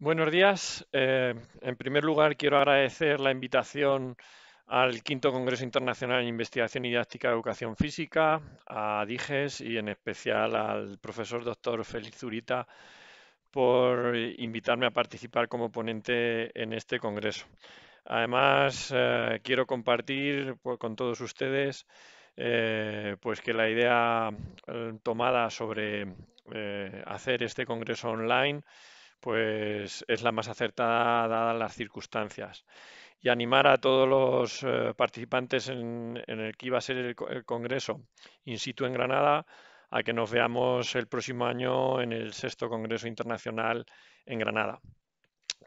Buenos días. Eh, en primer lugar, quiero agradecer la invitación al quinto Congreso Internacional de Investigación y Didáctica de Educación Física, a DIGES y en especial al profesor doctor Félix Zurita por invitarme a participar como ponente en este congreso. Además, eh, quiero compartir pues, con todos ustedes eh, pues que la idea tomada sobre hacer este congreso online pues es la más acertada dadas las circunstancias. Y animar a todos los eh, participantes en, el que iba a ser el, Congreso in situ en Granada a que nos veamos el próximo año en el sexto Congreso Internacional en Granada.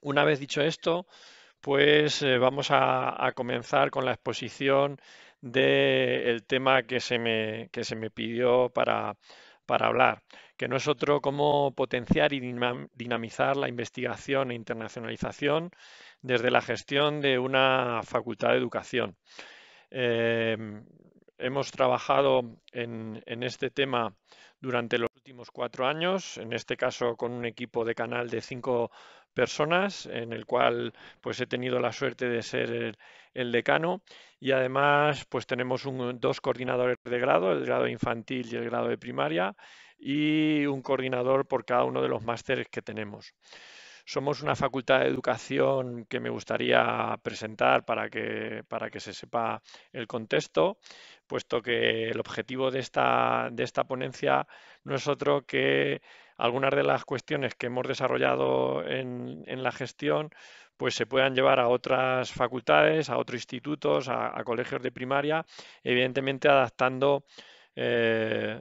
Una vez dicho esto, pues eh, vamos a, comenzar con la exposición del tema que se me, que se me pidió para hablar, que no es otro como potenciar y dinamizar la investigación e internacionalización desde la gestión de una facultad de educación. Em, hemos trabajado en, este tema durante los últimos cuatro años, en este caso con un equipo de canal de cinco personas, en el cual pues he tenido la suerte de ser el, decano y además pues tenemos dos coordinadores de grado, el grado infantil y el grado de primaria, y un coordinador por cada uno de los másteres que tenemos. Somos una facultad de educación que me gustaría presentar para que, para que se sepa el contexto, puesto que el objetivo de esta, de esta ponencia no es otro que algunas de las cuestiones que hemos desarrollado en, la gestión pues se puedan llevar a otras facultades, a otros institutos, a, colegios de primaria, evidentemente adaptando eh,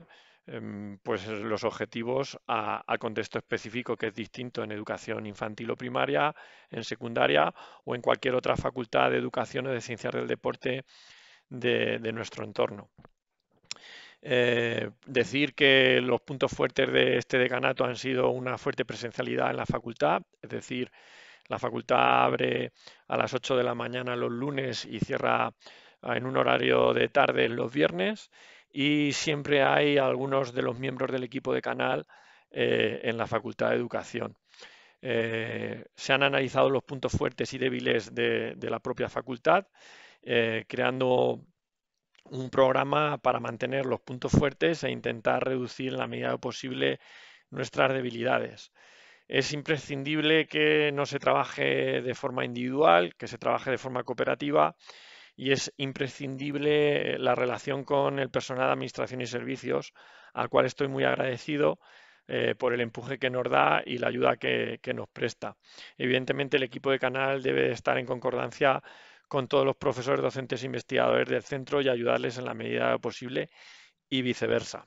Em, pues los objetivos a, contexto específico que es distinto en educación infantil o primaria, en secundaria o en cualquier otra facultad de educación o de ciencias del deporte de, nuestro entorno. Eh, decir que los puntos fuertes de este decanato han sido una fuerte presencialidad en la facultad, es decir, la facultad abre a las 8 de la mañana los lunes y cierra en un horario de tarde los viernes y siempre hay algunos de los miembros del equipo de canal eh, en la Facultad de Educación. Eh, se han analizado los puntos fuertes y débiles de, la propia facultad, eh, creando un programa para mantener los puntos fuertes e intentar reducir en la medida posible nuestras debilidades. Es imprescindible que no se trabaje de forma individual, que se trabaje de forma cooperativa y es imprescindible eh, la relación con el personal de administración y servicios, al cual estoy muy agradecido eh, por el empuje que nos da y la ayuda que, que, nos presta. Evidentemente, el equipo de canal debe estar en concordancia con todos los profesores, docentes e investigadores del centro y ayudarles en la medida posible y viceversa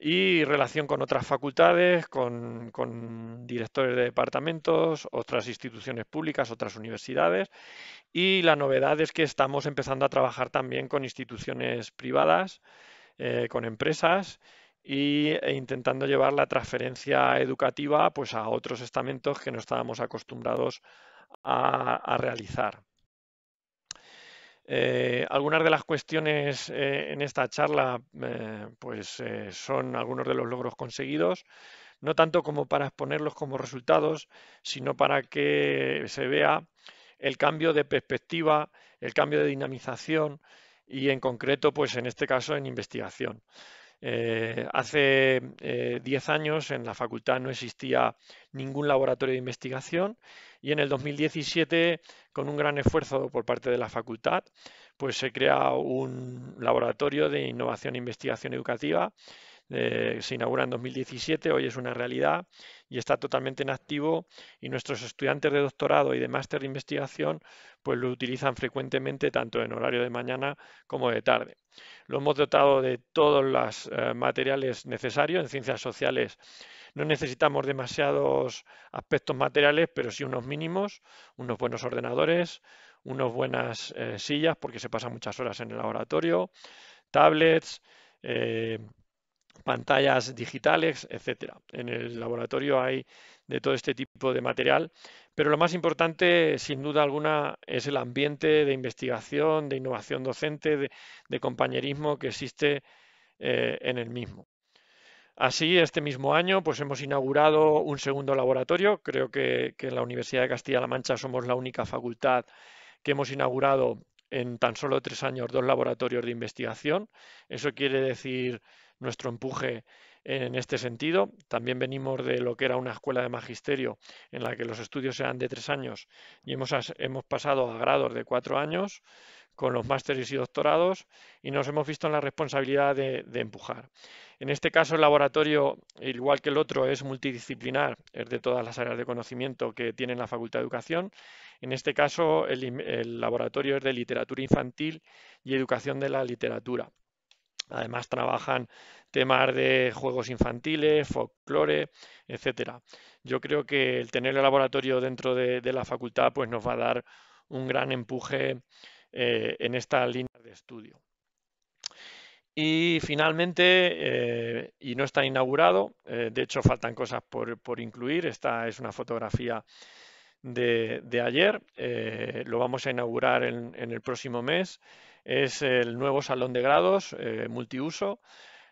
y relación con otras facultades, con, directores de departamentos, otras instituciones públicas, otras universidades. Y la novedad es que estamos empezando a trabajar también con instituciones privadas, eh, con empresas e intentando llevar la transferencia educativa pues, a otros estamentos que no estábamos acostumbrados a realizar. Eh, algunas de las cuestiones eh, en esta charla eh, pues, son algunos de los logros conseguidos, no tanto como para exponerlos como resultados, sino para que se vea el cambio de perspectiva, el cambio de dinamización y en concreto, pues en este caso, en investigación. Eh, hace 10 eh, años en la facultad no existía ningún laboratorio de investigación y en el 2017, con un gran esfuerzo por parte de la facultad, pues se crea un laboratorio de innovación e investigación educativa eh, se inaugura en 2017, hoy es una realidad y está totalmente en activo y nuestros estudiantes de doctorado y de máster de investigación pues lo utilizan frecuentemente tanto en horario de mañana como de tarde. Lo hemos dotado de todos los eh, materiales necesarios en ciencias sociales. No necesitamos demasiados aspectos materiales, pero sí unos mínimos, unos buenos ordenadores, unas buenas eh, sillas porque se pasan muchas horas en el laboratorio, tablets, pantallas digitales, etcétera. En el laboratorio hay de todo este tipo de material, pero lo más importante, sin duda alguna, es el ambiente de investigación, de innovación docente, de, compañerismo que existe eh, en el mismo. Así, este mismo año, pues hemos inaugurado un segundo laboratorio. Creo que, que en la Universidad de Castilla-La Mancha somos la única facultad que hemos inaugurado en tan solo tres años dos laboratorios de investigación. Eso quiere decir nuestro empuje en este sentido. También venimos de lo que era una escuela de magisterio en la que los estudios eran de tres años y hemos, pasado a grados de cuatro años con los másteres y doctorados y nos hemos visto en la responsabilidad de, empujar. En este caso el laboratorio, igual que el otro, es multidisciplinar, es de todas las áreas de conocimiento que tiene la Facultad de Educación. En este caso el laboratorio es de literatura infantil y educación de la literatura. Además trabajan temas de juegos infantiles, folclore, etcétera. Yo creo que el tener el laboratorio dentro de, la facultad pues nos va a dar un gran empuje eh, en esta línea de estudio. Y finalmente, eh, y no está inaugurado, eh, de hecho faltan cosas por, incluir, esta es una fotografía de, ayer, lo vamos a inaugurar en, en el próximo mes, es el nuevo salón de grados eh, multiuso,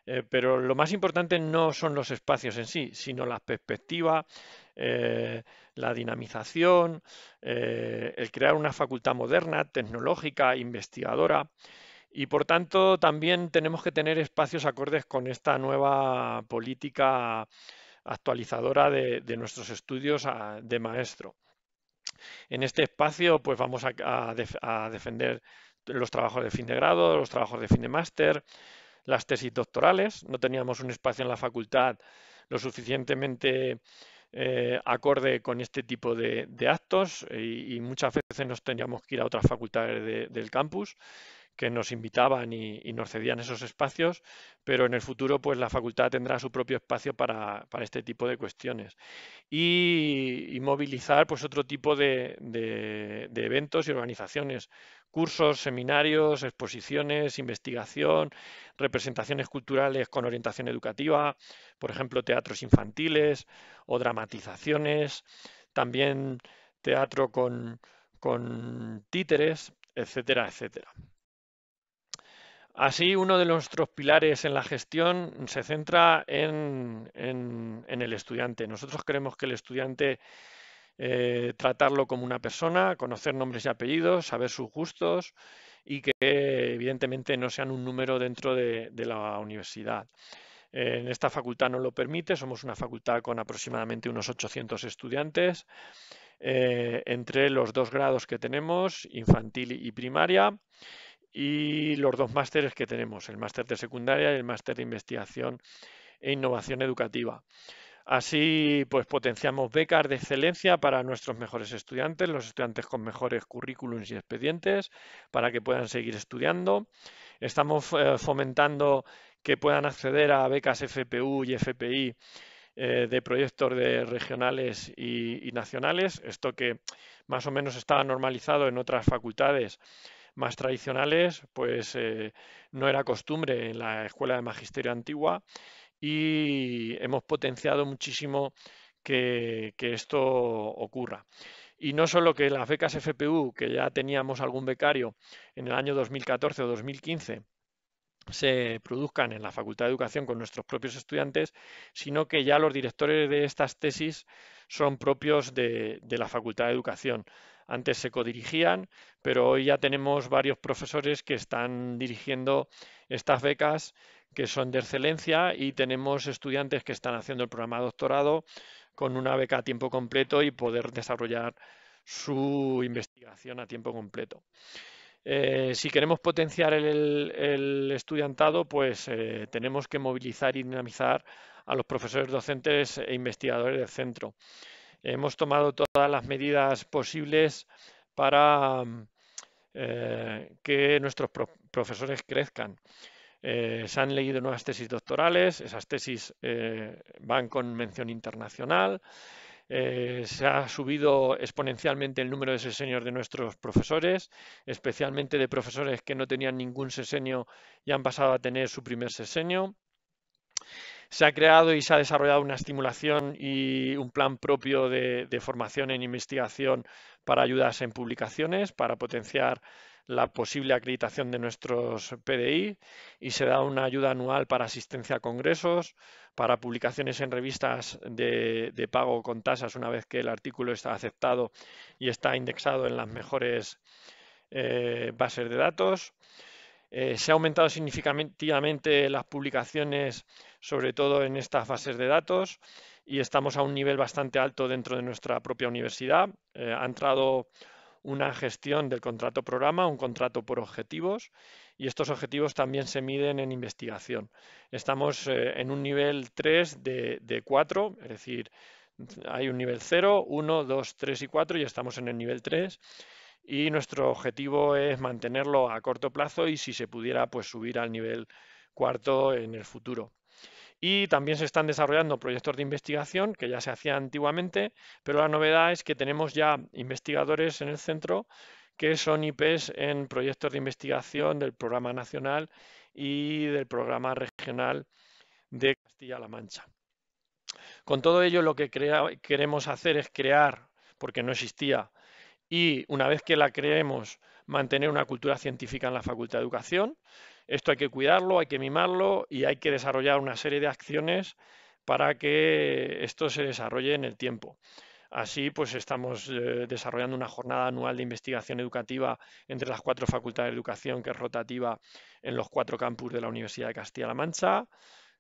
eh, pero lo más importante no son los espacios en sí, sino la perspectiva, eh, la dinamización, el crear una facultad moderna, tecnológica, investigadora. Y por tanto también tenemos que tener espacios acordes con esta nueva política actualizadora de, nuestros estudios ah, de maestro. En este espacio pues vamos a, a defender los trabajos de fin de grado, los trabajos de fin de máster, las tesis doctorales. No teníamos un espacio en la facultad lo suficientemente eh, acorde con este tipo de, actos eh, y, muchas veces nos teníamos que ir a otras facultades del campus que nos invitaban y, nos cedían esos espacios, pero en el futuro pues la facultad tendrá su propio espacio para, este tipo de cuestiones. Y, movilizar pues otro tipo de, eventos y organizaciones, cursos, seminarios, exposiciones, investigación, representaciones culturales con orientación educativa, por ejemplo, teatros infantiles o dramatizaciones, también teatro con, títeres, etcétera, etcétera. Así, uno de nuestros pilares en la gestión se centra en, en el estudiante. Nosotros queremos que el estudiante eh, tratarlo como una persona, conocer nombres y apellidos, saber sus gustos y que evidentemente no sean un número dentro de, la universidad. Eh, en esta facultad no lo permite, somos una facultad con aproximadamente unos 800 estudiantes. Eh, entre los dos grados que tenemos, infantil y primaria, y los dos másteres que tenemos, el máster de secundaria y el máster de investigación e innovación educativa. Así, pues potenciamos becas de excelencia para nuestros mejores estudiantes, los estudiantes con mejores currículums y expedientes, para que puedan seguir estudiando. Estamos eh, fomentando que puedan acceder a becas FPU y FPI eh, de proyectos regionales y, nacionales, esto que más o menos estaba normalizado en otras facultades más tradicionales, pues eh, no era costumbre en la escuela de magisterio antigua y hemos potenciado muchísimo que, esto ocurra. Y no solo que las becas FPU, que ya teníamos algún becario en el año 2014 o 2015, se produzcan en la Facultad de Educación con nuestros propios estudiantes, sino que ya los directores de estas tesis son propios de la Facultad de Educación. Antes se codirigían, pero hoy ya tenemos varios profesores que están dirigiendo estas becas que son de excelencia y tenemos estudiantes que están haciendo el programa de doctorado con una beca a tiempo completo y poder desarrollar su investigación a tiempo completo. Eh, si queremos potenciar el, estudiantado, pues eh, tenemos que movilizar y dinamizar a los profesores docentes e investigadores del centro. Hemos tomado todas las medidas posibles para eh, que nuestros profesores crezcan. Eh, se han leído nuevas tesis doctorales, esas tesis eh, van con mención internacional. se ha subido exponencialmente el número de sesenios de nuestros profesores, especialmente de profesores que no tenían ningún sesenio y han pasado a tener su primer sesenio se ha creado y se ha desarrollado una estimulación y un plan propio de, formación en investigación para ayudas en publicaciones, para potenciar la posible acreditación de nuestros PDI y se da una ayuda anual para asistencia a congresos, para publicaciones en revistas de, pago con tasas una vez que el artículo está aceptado y está indexado en las mejores eh, bases de datos. Eh, se ha aumentado significativamente las publicaciones sobre todo en estas fases de datos, y estamos a un nivel bastante alto dentro de nuestra propia universidad. Eh, ha entrado una gestión del contrato programa, un contrato por objetivos, y estos objetivos también se miden en investigación. Estamos eh, en un nivel 3 de, de 4, es decir, hay un nivel 0, 1, 2, 3 y 4 y estamos en el nivel 3 y nuestro objetivo es mantenerlo a corto plazo y si se pudiera pues subir al nivel cuarto en el futuro. Y también se están desarrollando proyectos de investigación que ya se hacían antiguamente, pero la novedad es que tenemos ya investigadores en el centro que son IPs en proyectos de investigación del Programa Nacional y del Programa Regional de Castilla-La Mancha. Con todo ello, lo que queremos hacer es crear, porque no existía, y una vez que la creemos, mantener una cultura científica en la Facultad de Educación. Esto hay que cuidarlo, hay que mimarlo y hay que desarrollar una serie de acciones para que esto se desarrolle en el tiempo. Así, pues estamos eh, desarrollando una jornada anual de investigación educativa entre las cuatro facultades de educación, que es rotativa en los cuatro campus de la Universidad de Castilla-La Mancha,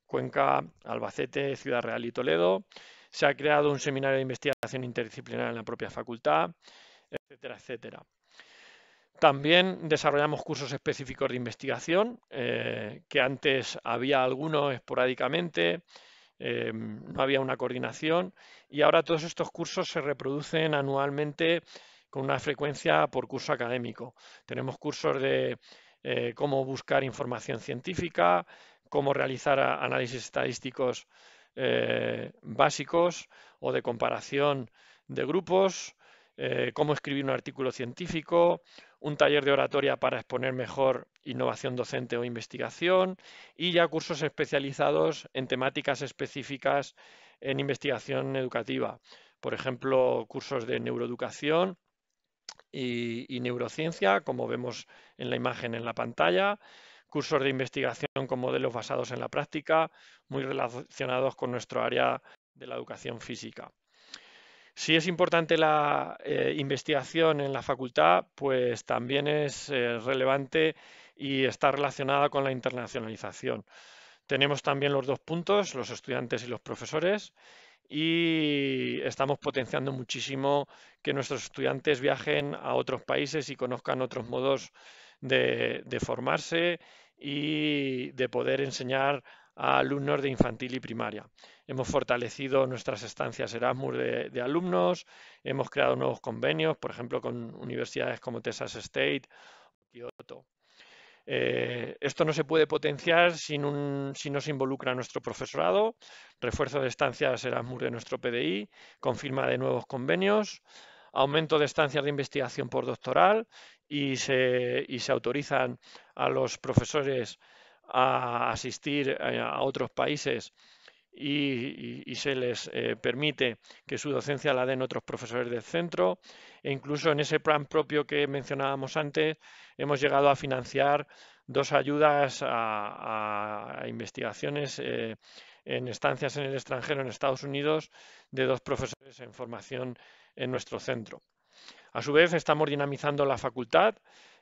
Cuenca, Albacete, Ciudad Real y Toledo. Se ha creado un seminario de investigación interdisciplinar en la propia facultad, etcétera, etcétera. También desarrollamos cursos específicos de investigación, eh, que antes había algunos esporádicamente, em, no había una coordinación y ahora todos estos cursos se reproducen anualmente con una frecuencia por curso académico. Tenemos cursos de eh, cómo buscar información científica, cómo realizar análisis estadísticos eh, básicos o de comparación de grupos, cómo escribir un artículo científico un taller de oratoria para exponer mejor innovación docente o investigación y ya cursos especializados en temáticas específicas en investigación educativa. Por ejemplo, cursos de neuroeducación y, neurociencia, como vemos en la imagen en la pantalla, cursos de investigación con modelos basados en la práctica, muy relacionados con nuestro área de la educación física. Si es importante la eh, investigación en la facultad, pues también es eh, relevante y está relacionada con la internacionalización. Tenemos también los dos puntos, los estudiantes y los profesores, y estamos potenciando muchísimo que nuestros estudiantes viajen a otros países y conozcan otros modos de formarse y de poder enseñar a alumnos de infantil y primaria. Hemos fortalecido nuestras estancias Erasmus de, alumnos, hemos creado nuevos convenios, por ejemplo, con universidades como Texas State o Kyoto. Eh, esto no se puede potenciar si no se involucra nuestro profesorado, refuerzo de estancias Erasmus de nuestro PDI, con de nuevos convenios, aumento de estancias de investigación por doctoral y se, y se autorizan a los profesores a asistir eh, a otros países y, se les eh, permite que su docencia la den otros profesores del centro. E incluso en ese plan propio que mencionábamos antes, hemos llegado a financiar dos ayudas a, investigaciones eh, en estancias en el extranjero en Estados Unidos de dos profesores en formación en nuestro centro. A su vez, estamos dinamizando la facultad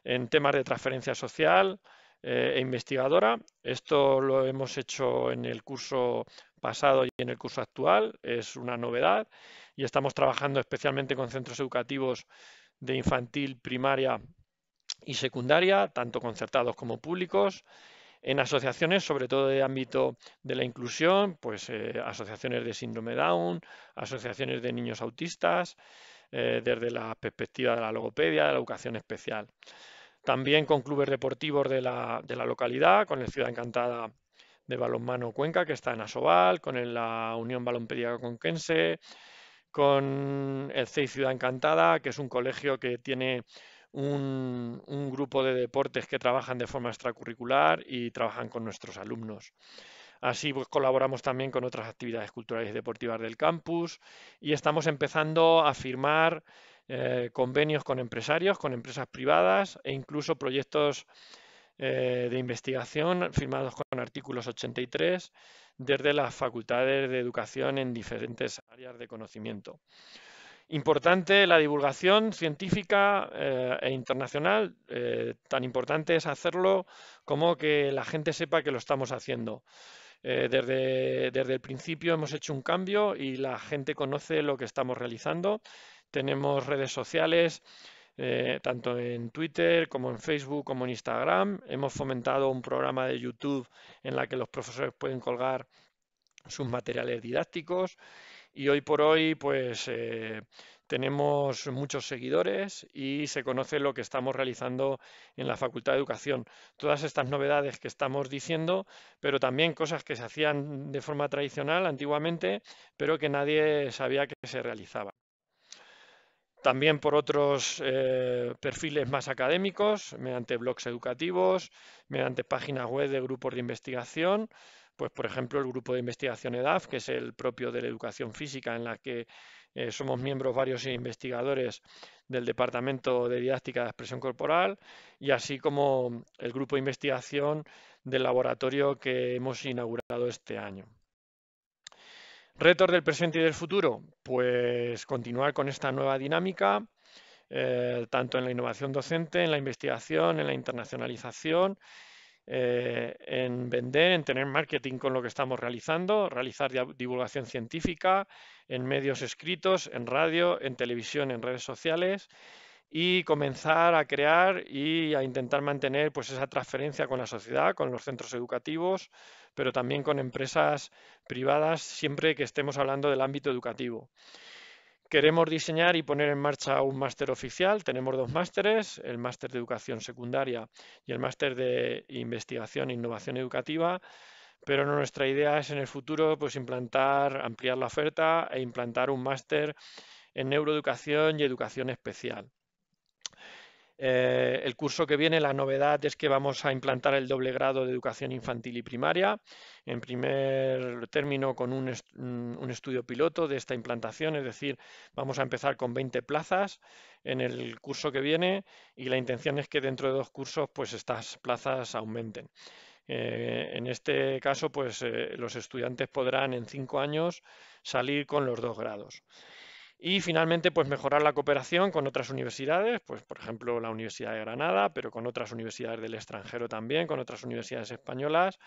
en temas de transferencia social, e investigadora. Esto lo hemos hecho en el curso pasado y en el curso actual, es una novedad y estamos trabajando especialmente con centros educativos de infantil, primaria y secundaria, tanto concertados como públicos, en asociaciones sobre todo de ámbito de la inclusión, pues eh, asociaciones de síndrome Down, asociaciones de niños autistas, eh, desde la perspectiva de la logopedia, de la educación especial. También con clubes deportivos de la, localidad, con el Ciudad Encantada de Balonmano Cuenca, que está en Asobal, con la Unión con Conquense, con el CEI Ciudad Encantada, que es un colegio que tiene un, grupo de deportes que trabajan de forma extracurricular y trabajan con nuestros alumnos. Así pues, colaboramos también con otras actividades culturales y deportivas del campus y estamos empezando a firmar eh, convenios con empresarios, con empresas privadas e incluso proyectos eh, de investigación firmados con artículos 83 desde las facultades de educación en diferentes áreas de conocimiento. Importante la divulgación científica eh, e internacional, tan importante es hacerlo como que la gente sepa que lo estamos haciendo. desde, desde el principio hemos hecho un cambio y la gente conoce lo que estamos realizando tenemos redes sociales, eh, tanto en Twitter como en Facebook como en Instagram. Hemos fomentado un programa de YouTube en la que los profesores pueden colgar sus materiales didácticos y hoy por hoy pues eh, tenemos muchos seguidores y se conoce lo que estamos realizando en la Facultad de Educación. Todas estas novedades que estamos diciendo, pero también cosas que se hacían de forma tradicional antiguamente, pero que nadie sabía que se realizaban también por otros eh, perfiles más académicos, mediante blogs educativos, mediante páginas web de grupos de investigación, pues por ejemplo el grupo de investigación EDAF, que es el propio de la educación física, en la que eh, somos miembros varios e investigadores del Departamento de Didáctica de Expresión Corporal, y así como el grupo de investigación del laboratorio que hemos inaugurado este año. Retos del presente y del futuro, pues continuar con esta nueva dinámica, eh, tanto en la innovación docente, en la investigación, en la internacionalización, eh, en vender, en tener marketing con lo que estamos realizando, realizar divulgación científica en medios escritos, en radio, en televisión, en redes sociales y comenzar a crear y a intentar mantener pues, esa transferencia con la sociedad, con los centros educativos, pero también con empresas privadas siempre que estemos hablando del ámbito educativo. Queremos diseñar y poner en marcha un máster oficial. Tenemos dos másteres, el máster de educación secundaria y el máster de investigación e innovación educativa. Pero nuestra idea es en el futuro pues, implantar, ampliar la oferta e implantar un máster en neuroeducación y educación especial. Eh, el curso que viene, la novedad es que vamos a implantar el doble grado de educación infantil y primaria. En primer término, con un, mm, estudio piloto de esta implantación, es decir, vamos a empezar con 20 plazas en el curso que viene y la intención es que dentro de dos cursos, pues estas plazas aumenten. Eh, en este caso, pues eh, los estudiantes podrán en cinco años salir con los dos grados. Y finalmente, pues mejorar la cooperación con otras universidades, pues por ejemplo la Universidad de Granada, pero con otras universidades del extranjero también, con otras universidades españolas.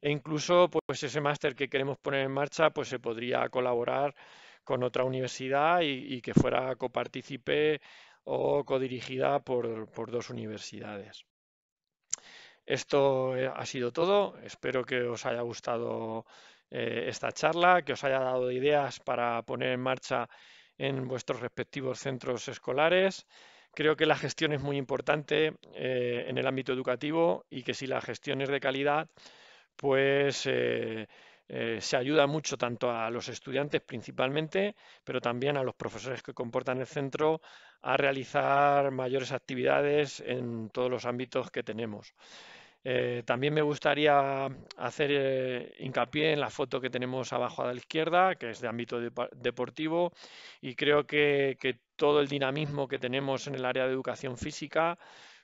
E incluso, pues ese máster que queremos poner en marcha, pues se podría colaborar con otra universidad y, que fuera copartícipe o codirigida por, dos universidades. Esto eh, ha sido todo. Espero que os haya gustado eh, esta charla, que os haya dado ideas para poner en marcha en vuestros respectivos centros escolares. Creo que la gestión es muy importante eh, en el ámbito educativo y que si la gestión es de calidad, pues eh, eh, se ayuda mucho tanto a los estudiantes principalmente, pero también a los profesores que comportan el centro a realizar mayores actividades en todos los ámbitos que tenemos. Eh, también me gustaría hacer eh, hincapié en la foto que tenemos abajo a la izquierda, que es de ámbito deportivo, y creo que, todo el dinamismo que tenemos en el área de educación física,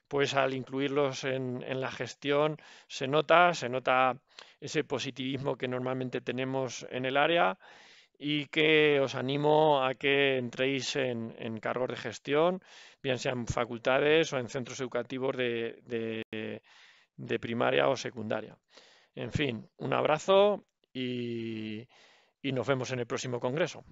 pues al incluirlos en, la gestión se nota, se nota ese positivismo que normalmente tenemos en el área y que os animo a que entréis en, cargos de gestión, bien sean facultades o en centros educativos de, de primaria o secundaria. En fin, un abrazo y, y nos vemos en el próximo Congreso.